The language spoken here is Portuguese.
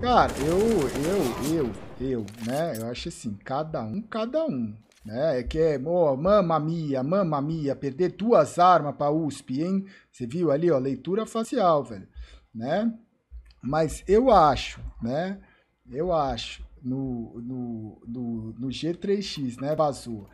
Cara, eu, eu, eu, eu, né? Eu acho assim, cada um, cada um. Né? É que é, ó, mamma mia, mama mia, perder duas armas pra USP, hein? Você viu ali, ó, leitura facial, velho, né? Mas eu acho, né? Eu acho, no, no, no, no G3X, né, vazou.